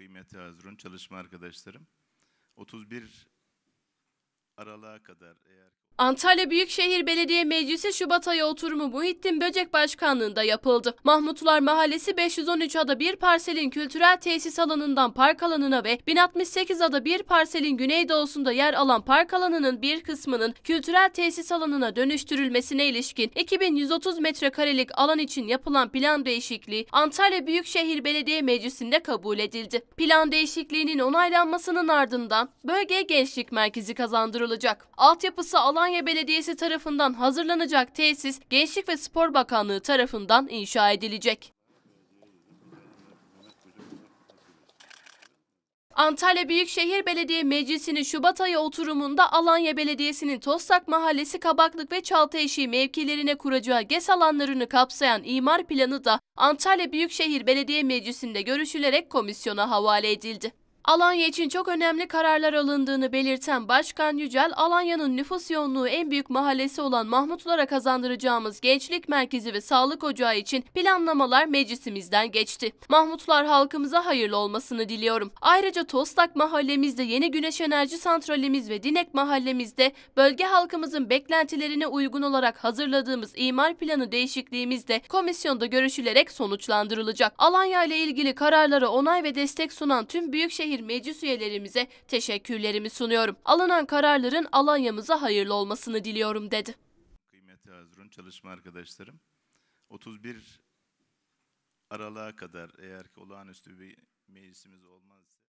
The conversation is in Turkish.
kıymetli Hazrun, çalışma arkadaşlarım. 31 aralığa kadar eğer Antalya Büyükşehir Belediye Meclisi Şubat ayı oturumu Muhittin Böcek Başkanlığı'nda yapıldı. Mahmutlar Mahallesi 513 ada bir parselin kültürel tesis alanından park alanına ve 1068 ada bir parselin güneydoğusunda yer alan park alanının bir kısmının kültürel tesis alanına dönüştürülmesine ilişkin 2130 metrekarelik alan için yapılan plan değişikliği Antalya Büyükşehir Belediye Meclisi'nde kabul edildi. Plan değişikliğinin onaylanmasının ardından bölgeye gençlik merkezi kazandırılacak. Altyapısı alan Alanya Belediyesi tarafından hazırlanacak tesis Gençlik ve Spor Bakanlığı tarafından inşa edilecek. Antalya Büyükşehir Belediye Meclisi'nin Şubat ayı oturumunda Alanya Belediyesi'nin Tostak Mahallesi Kabaklık ve Çaltaeşi mevkilerine kuracağı GES alanlarını kapsayan imar planı da Antalya Büyükşehir Belediye Meclisi'nde görüşülerek komisyona havale edildi. Alanya için çok önemli kararlar alındığını belirten Başkan Yücel, Alanya'nın nüfus yoğunluğu en büyük mahallesi olan Mahmutlara kazandıracağımız gençlik merkezi ve sağlık ocağı için planlamalar meclisimizden geçti. Mahmutlar halkımıza hayırlı olmasını diliyorum. Ayrıca Tostak mahallemizde yeni güneş enerji santralimiz ve Dinek mahallemizde bölge halkımızın beklentilerine uygun olarak hazırladığımız imar planı değişikliğimiz de komisyonda görüşülerek sonuçlandırılacak. Alanya ile ilgili kararlara onay ve destek sunan tüm büyük şehir Büyükşehir Meclis üyelerimize teşekkürlerimi sunuyorum. Alınan kararların Alanya'mıza hayırlı olmasını diliyorum dedi. Kıymetli Hazrun çalışma arkadaşlarım 31 aralığa kadar eğer ki olağanüstü bir meclisimiz olmaz